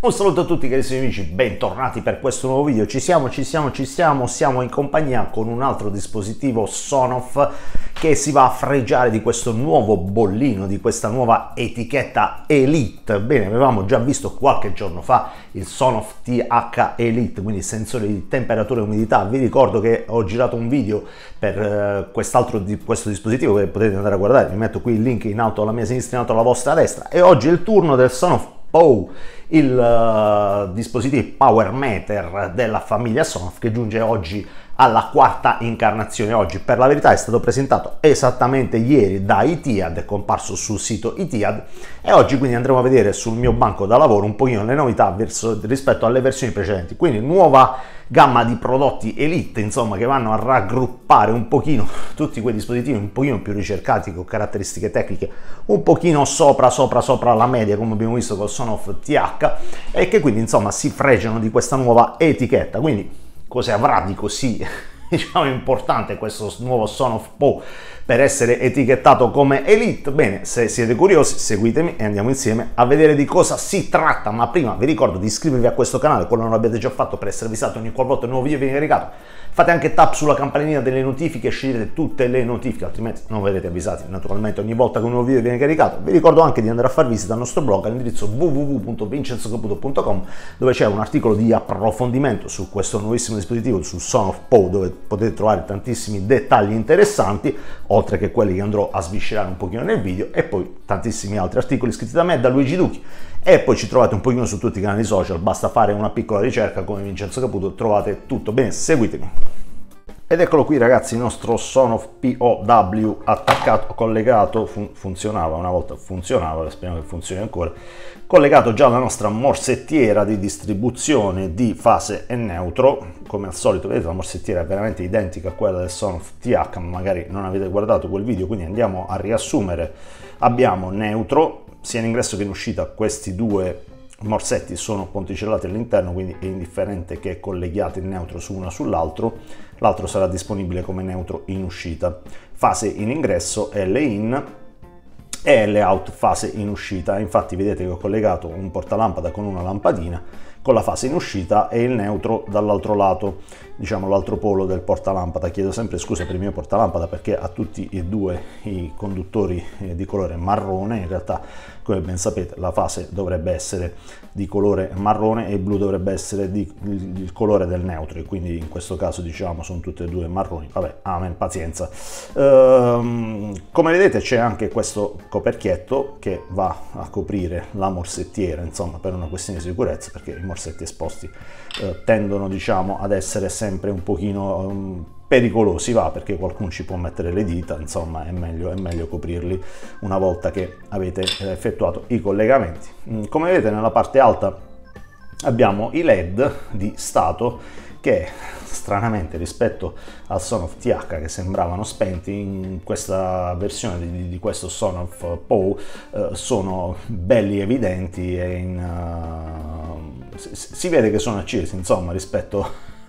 Un saluto a tutti carissimi amici, bentornati per questo nuovo video. Ci siamo, ci siamo, ci siamo, siamo in compagnia con un altro dispositivo Sonoff che si va a fregiare di questo nuovo bollino, di questa nuova etichetta Elite. Bene, avevamo già visto qualche giorno fa il Sonoff TH Elite, quindi sensore di temperatura e umidità. Vi ricordo che ho girato un video per eh, quest'altro di questo dispositivo che potete andare a guardare, vi metto qui il link in alto alla mia sinistra, in alto alla vostra destra e oggi è il turno del Sonoff Oh, il uh, dispositivo Power Meter della famiglia Sonoff che giunge oggi alla quarta incarnazione oggi. Per la verità è stato presentato esattamente ieri da Itiad, è comparso sul sito Itiad e oggi quindi andremo a vedere sul mio banco da lavoro un pochino le novità verso, rispetto alle versioni precedenti. Quindi nuova gamma di prodotti elite, insomma, che vanno a raggruppare un pochino tutti quei dispositivi un pochino più ricercati con caratteristiche tecniche un pochino sopra sopra sopra la media come abbiamo visto col Sonoff TH e che quindi insomma si fregiano di questa nuova etichetta. Quindi Cosa avrà di così diciamo importante questo nuovo Son of Poe per essere etichettato come Elite. Bene, se siete curiosi seguitemi e andiamo insieme a vedere di cosa si tratta, ma prima vi ricordo di iscrivervi a questo canale, quello non l'abbiate già fatto per essere avvisato ogni qualvolta un nuovo video viene caricato. Fate anche tap sulla campanellina delle notifiche e scegliete tutte le notifiche, altrimenti non verrete avvisati naturalmente ogni volta che un nuovo video viene caricato. Vi ricordo anche di andare a far visita al nostro blog all'indirizzo www.vincenzocaputo.com dove c'è un articolo di approfondimento su questo nuovissimo dispositivo, sul Son of Poe, dove potete trovare tantissimi dettagli interessanti, oltre che quelli che andrò a sviscerare un pochino nel video, e poi tantissimi altri articoli scritti da me e da Luigi Duchi. E poi ci trovate un pochino su tutti i canali social, basta fare una piccola ricerca come Vincenzo Caputo, trovate tutto. Bene, seguitemi. Ed eccolo qui ragazzi il nostro Sonoff POW attaccato, collegato, fun funzionava una volta, funzionava, speriamo che funzioni ancora, collegato già alla nostra morsettiera di distribuzione di fase e neutro, come al solito vedete la morsettiera è veramente identica a quella del Sonoff TH, ma magari non avete guardato quel video, quindi andiamo a riassumere, abbiamo neutro, sia in ingresso che in uscita questi due morsetti sono ponticellati all'interno, quindi è indifferente che colleghiate il neutro su uno o sull'altro, l'altro sarà disponibile come neutro in uscita. Fase in ingresso L in e L out fase in uscita. Infatti vedete che ho collegato un portalampada con una lampadina con la fase in uscita e il neutro dall'altro lato, diciamo l'altro polo del portalampada. Chiedo sempre scusa per il mio portalampada perché ha tutti e due i conduttori eh, di colore marrone, in realtà come ben sapete la fase dovrebbe essere di colore marrone e il blu dovrebbe essere di, il colore del neutro e quindi in questo caso diciamo sono tutte e due marroni, vabbè amen, pazienza. Ehm, come vedete c'è anche questo coperchietto che va a coprire la morsettiera insomma per una questione di sicurezza perché il morsettiero assetti esposti eh, tendono diciamo, ad essere sempre un pochino um, pericolosi, va, perché qualcuno ci può mettere le dita, insomma è meglio, è meglio coprirli una volta che avete eh, effettuato i collegamenti. Mm, come vedete nella parte alta abbiamo i LED di stato che stranamente rispetto al Sonoff TH che sembravano spenti in questa versione di, di questo Sonoff POW eh, sono belli evidenti e in, uh, si vede che sono accesi insomma rispetto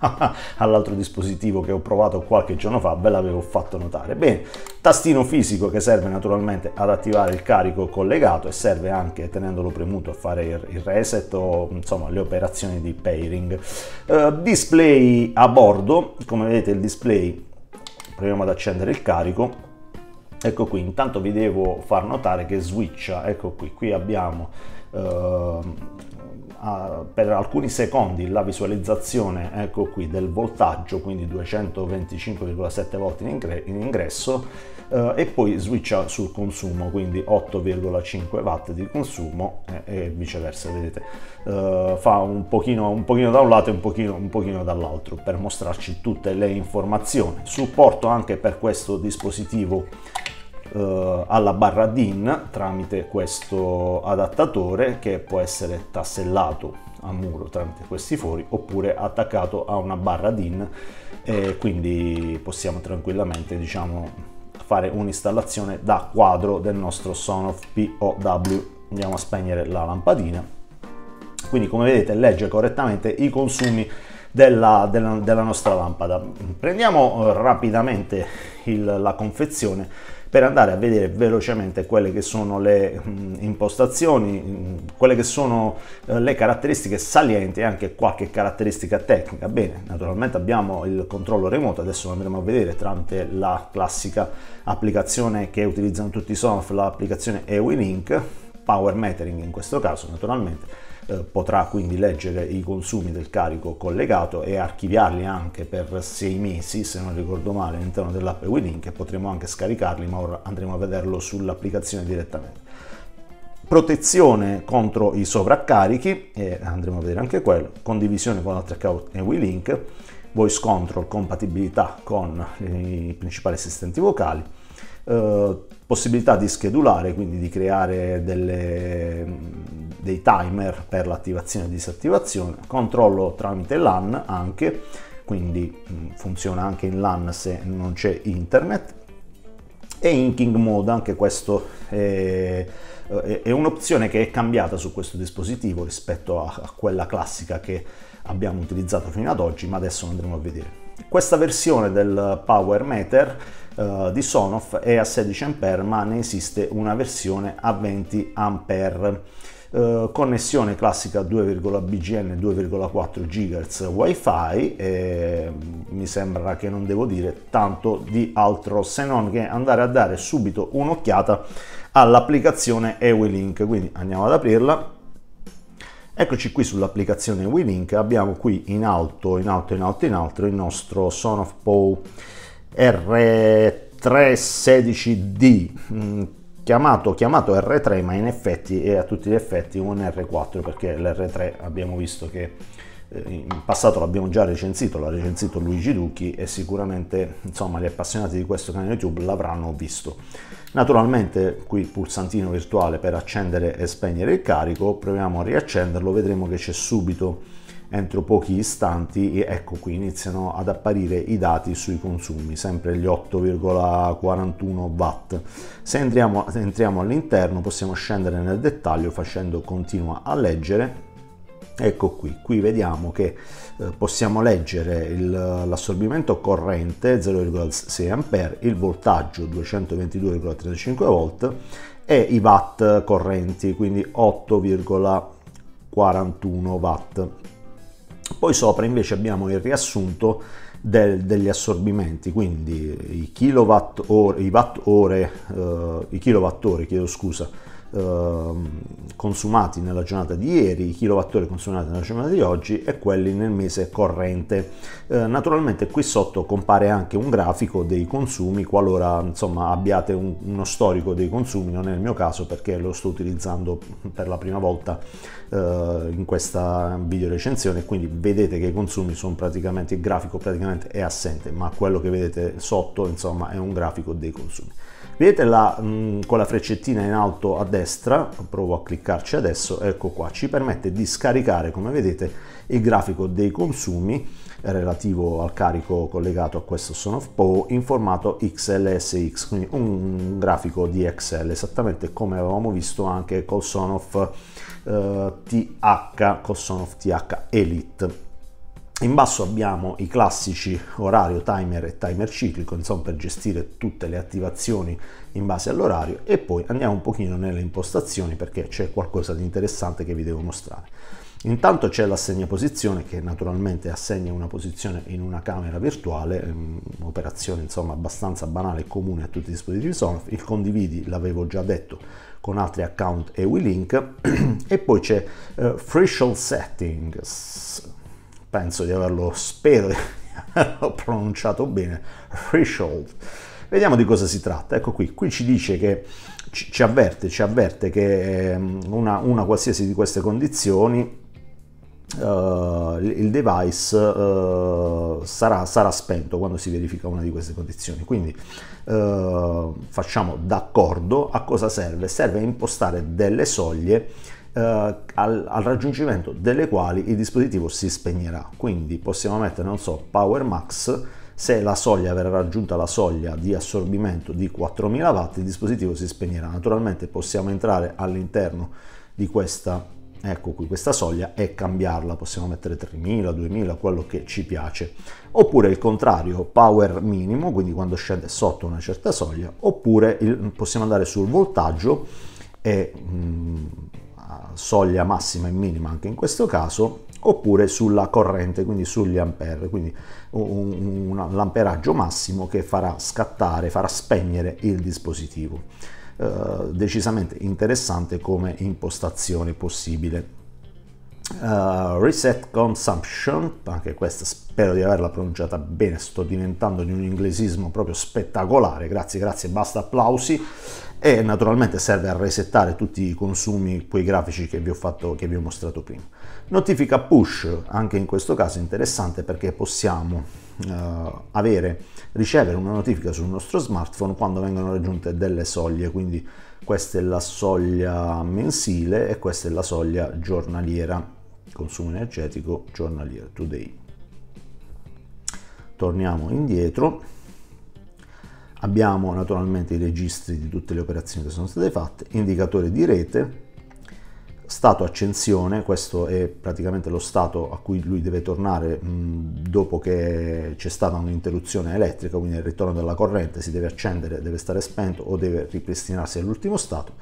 all'altro dispositivo che ho provato qualche giorno fa, ve l'avevo fatto notare. Bene, tastino fisico che serve naturalmente ad attivare il carico collegato e serve anche tenendolo premuto a fare il reset o insomma le operazioni di pairing. Uh, display a bordo, come vedete il display, proviamo ad accendere il carico. Ecco qui, intanto vi devo far notare che switcha, ecco qui, qui abbiamo uh, uh, per alcuni secondi la visualizzazione ecco qui, del voltaggio, quindi 225,7 volt in, ingresso, uh, e poi switcha sul consumo, quindi 8,5 watt di consumo e, eh, e viceversa, vedete. Uh, fa un pochino, un pochino, da un lato e un pochino, un pochino dall'altro per mostrarci tutte le informazioni. Supporto anche per questo dispositivo eh, alla barra DIN tramite questo adattatore che può essere tassellato a muro tramite questi fori oppure attaccato a una barra DIN e quindi possiamo tranquillamente diciamo fare un'installazione da quadro del nostro Sonoff POW andiamo a spegnere la lampadina quindi come vedete legge correttamente i consumi della, della, della nostra lampada. Prendiamo eh, rapidamente il, la confezione per andare a vedere velocemente quelle che sono le mh, mm, impostazioni, mh, mm, quelle che sono eh, le caratteristiche salienti e anche qualche caratteristica tecnica. Bene, naturalmente abbiamo il controllo remoto, adesso lo andremo a vedere tramite la classica applicazione che utilizzano tutti i software, l'applicazione EWININC power metering in questo caso naturalmente eh, potrà quindi leggere i consumi del carico collegato e archiviarli anche per sei mesi se non ricordo male all'interno dell'app WeLink e potremo anche scaricarli ma ora andremo a vederlo sull'applicazione direttamente protezione contro i sovraccarichi e andremo a vedere anche quello condivisione con altri account e WeLink voice control compatibilità con i principali assistenti vocali eh, possibilità di schedulare, quindi di creare delle, dei timer per l'attivazione e disattivazione, controllo tramite LAN anche, quindi mm, funziona anche in LAN se non c'è internet, e inking mode, anche questo è, è un'opzione che è cambiata su questo dispositivo rispetto a, a quella classica che abbiamo utilizzato fino ad oggi, ma adesso andremo a vedere. Questa versione del Power Meter eh, di Sonoff è a 16A ma ne esiste una versione a 20A. Eh, connessione classica 2,bgn 2,4 GHz wifi e mm, mi sembra che non devo dire tanto di altro se non che andare a dare subito un'occhiata all'applicazione EWILINK quindi andiamo ad aprirla Eccoci qui sull'applicazione WeLink, abbiamo qui in alto, in alto, in alto, in alto il nostro Sonoff of Pow R316D mm, chiamato, chiamato R3 ma in effetti è a tutti gli effetti un R4 perché l'R3 abbiamo visto che eh, in passato l'abbiamo già recensito, l'ha recensito Luigi Ducchi e sicuramente insomma, gli appassionati di questo canale YouTube l'avranno visto. Naturalmente qui pulsantino virtuale per accendere e spegnere il carico, proviamo a riaccenderlo, vedremo che c'è subito entro pochi istanti ecco qui iniziano ad apparire i dati sui consumi, sempre gli 8,41 watt. Se entriamo, entriamo all'interno possiamo scendere nel dettaglio facendo continua a leggere Ecco qui, qui vediamo che eh, possiamo leggere il, l'assorbimento corrente 0,6 ampere il voltaggio 222,35 V e i watt correnti, quindi 8,41 watt. Poi sopra invece abbiamo il riassunto del, degli assorbimenti, quindi i kilowatt ore, i watt ore, eh, i kilowatt ore, chiedo scusa, Ehm, consumati nella giornata di ieri, i kilowattori consumati nella giornata di oggi e quelli nel mese corrente. Eh, naturalmente qui sotto compare anche un grafico dei consumi qualora insomma, abbiate un, uno storico dei consumi, non è il mio caso perché lo sto utilizzando per la prima volta eh, in questa video recensione, quindi vedete che i consumi sono praticamente, il grafico praticamente è assente, ma quello che vedete sotto insomma è un grafico dei consumi. Vedete la, mh, mm, con la freccettina in alto a destra, provo a cliccarci adesso, ecco qua, ci permette di scaricare come vedete il grafico dei consumi relativo al carico collegato a questo Son of Po in formato XLSX, quindi un grafico di Excel, esattamente come avevamo visto anche col Son of eh, TH, col Son of TH Elite. In basso abbiamo i classici orario, timer e timer ciclico, insomma per gestire tutte le attivazioni in base all'orario e poi andiamo un pochino nelle impostazioni perché c'è qualcosa di interessante che vi devo mostrare. Intanto c'è l'assegna posizione che naturalmente assegna una posizione in una camera virtuale, ehm, operazione insomma abbastanza banale e comune a tutti i dispositivi Sonoff, il condividi l'avevo già detto con altri account e WeLink e poi c'è uh, threshold settings penso di averlo, spero di averlo pronunciato bene, Threshold. Vediamo di cosa si tratta. Ecco qui, qui ci dice che ci avverte, ci avverte che ehm, una, una qualsiasi di queste condizioni Uh, il device uh, sarà, sarà, spento quando si verifica una di queste condizioni. Quindi uh, facciamo d'accordo a cosa serve? Serve a impostare delle soglie eh, al, al, raggiungimento delle quali il dispositivo si spegnerà. Quindi possiamo mettere, non so, Power Max, se la soglia verrà raggiunta la soglia di assorbimento di 4000 watt, il dispositivo si spegnerà. Naturalmente possiamo entrare all'interno di questa, ecco qui, questa soglia e cambiarla, possiamo mettere 3000, 2000, quello che ci piace. Oppure il contrario, power minimo, quindi quando scende sotto una certa soglia, oppure il, possiamo andare sul voltaggio e mh, mm, soglia massima e minima anche in questo caso, oppure sulla corrente, quindi sugli ampere, quindi un, un, l'amperaggio massimo che farà scattare, farà spegnere il dispositivo. Eh, decisamente interessante come impostazione possibile. Uh, reset Consumption, anche questa spero di averla pronunciata bene, sto diventando di un inglesismo proprio spettacolare, grazie, grazie, basta applausi e naturalmente serve a resettare tutti i consumi, quei grafici che vi ho, fatto, che vi ho mostrato prima. Notifica push, anche in questo caso interessante perché possiamo uh, avere, ricevere una notifica sul nostro smartphone quando vengono raggiunte delle soglie, quindi questa è la soglia mensile e questa è la soglia giornaliera consumo energetico giornaliero today. Torniamo indietro, abbiamo naturalmente i registri di tutte le operazioni che sono state fatte, indicatore di rete, stato accensione, questo è praticamente lo stato a cui lui deve tornare dopo che c'è stata un'interruzione elettrica, quindi il ritorno della corrente si deve accendere, deve stare spento o deve ripristinarsi all'ultimo stato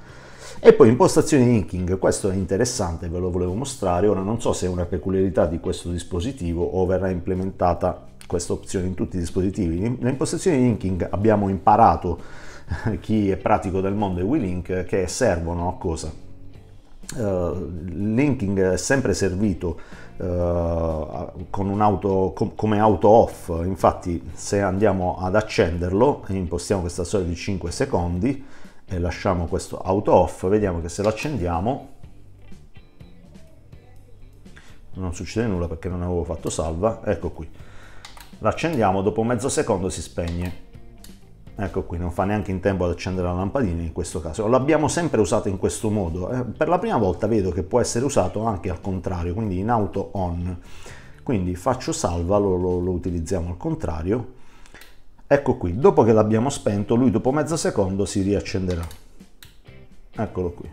e poi impostazioni inking, questo è interessante, ve lo volevo mostrare, ora non so se è una peculiarità di questo dispositivo o verrà implementata questa opzione in tutti i dispositivi. Le impostazioni inking abbiamo imparato eh, chi è pratico del mondo e WeLink che servono a cosa? Uh, linking è sempre servito uh, auto, com, come auto off infatti se andiamo ad accenderlo e impostiamo questa storia di 5 secondi e lasciamo questo auto off, vediamo che se lo accendiamo non succede nulla perché non avevo fatto salva, ecco qui. L'accendiamo, dopo mezzo secondo si spegne. Ecco qui, non fa neanche in tempo ad accendere la lampadina in questo caso. L'abbiamo sempre usato in questo modo. Eh, per la prima volta vedo che può essere usato anche al contrario, quindi in auto on. Quindi faccio salva, lo, lo, lo utilizziamo al contrario Ecco qui, dopo che l'abbiamo spento, lui dopo mezzo secondo si riaccenderà. Eccolo qui,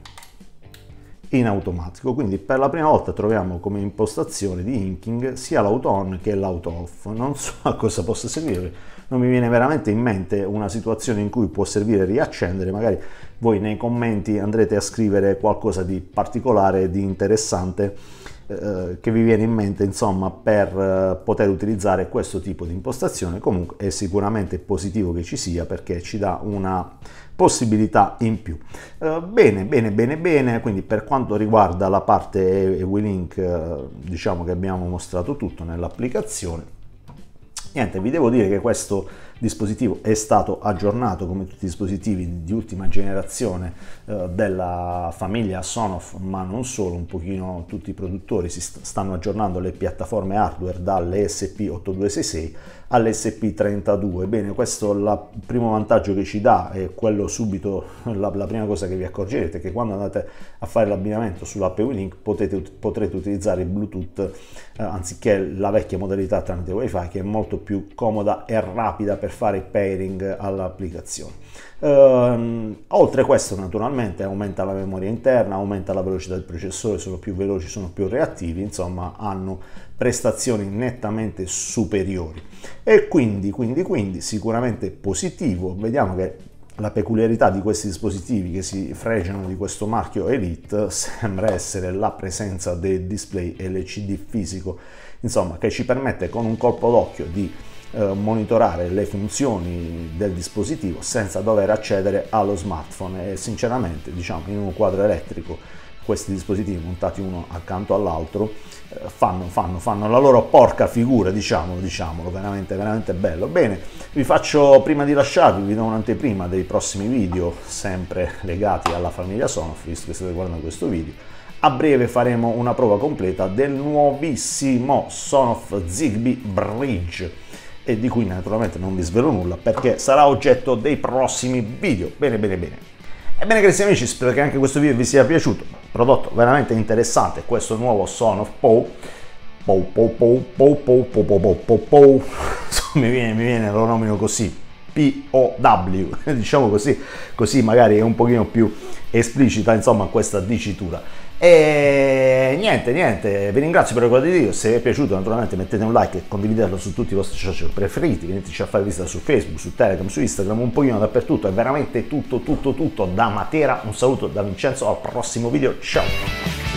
in automatico. Quindi per la prima volta troviamo come impostazione di Inking sia l'auto on che l'auto off. Non so a cosa possa servire, non mi viene veramente in mente una situazione in cui può servire riaccendere, magari voi nei commenti andrete a scrivere qualcosa di particolare, di interessante che vi viene in mente insomma, per poter utilizzare questo tipo di impostazione. Comunque è sicuramente positivo che ci sia perché ci dà una possibilità in più. bene, bene, bene, bene, quindi per quanto riguarda la parte e, e link diciamo che abbiamo mostrato tutto nell'applicazione Niente, vi devo dire che questo dispositivo è stato aggiornato come tutti i dispositivi di ultima generazione eh, della famiglia Sonoff, ma non solo, un pochino tutti i produttori si stanno aggiornando le piattaforme hardware dalle SP8266 all'SP32. Bene, questo è il primo vantaggio che ci dà e quello subito, la, la prima cosa che vi accorgerete è che quando andate a fare l'abbinamento sull'app Unilink potete, potrete utilizzare il Bluetooth eh, anziché la vecchia modalità tramite Wi-Fi che è molto più comoda e rapida per fare pairing all'applicazione. Ehm, oltre a questo naturalmente aumenta la memoria interna, aumenta la velocità del processore, sono più veloci, sono più reattivi, insomma hanno prestazioni nettamente superiori. E quindi, quindi, quindi sicuramente positivo, vediamo che la peculiarità di questi dispositivi che si fregiano di questo marchio Elite sembra essere la presenza del display LCD fisico, insomma che ci permette con un colpo d'occhio di eh, monitorare le funzioni del dispositivo senza dover accedere allo smartphone e sinceramente diciamo in un quadro elettrico questi dispositivi montati uno accanto all'altro eh, fanno, fanno, fanno la loro porca figura diciamolo diciamolo veramente veramente bello bene vi faccio prima di lasciarvi vi do un'anteprima dei prossimi video sempre legati alla famiglia Sonoff visto che state guardando questo video a breve faremo una prova completa del nuovissimo Sonoff Zigbee Bridge e di cui naturalmente non vi svelo nulla perché sarà oggetto dei prossimi video. Bene, bene, bene. Ebbene carissimi amici, spero che anche questo video vi sia piaciuto. Prodotto veramente interessante, questo nuovo Son of Poe. Pou pou pou pou pou pou pou pou pou mi viene, mi viene, lo nomino così POW, diciamo così, così magari è un pochino più esplicita insomma questa dicitura. E niente, niente, vi ringrazio per la di video, se vi è piaciuto naturalmente mettete un like e condividetelo su tutti i vostri social preferiti, veniteci a fare visita su Facebook, su Telegram, su Instagram, un pochino dappertutto, è veramente tutto, tutto, tutto da Matera, un saluto da Vincenzo, al prossimo video, ciao!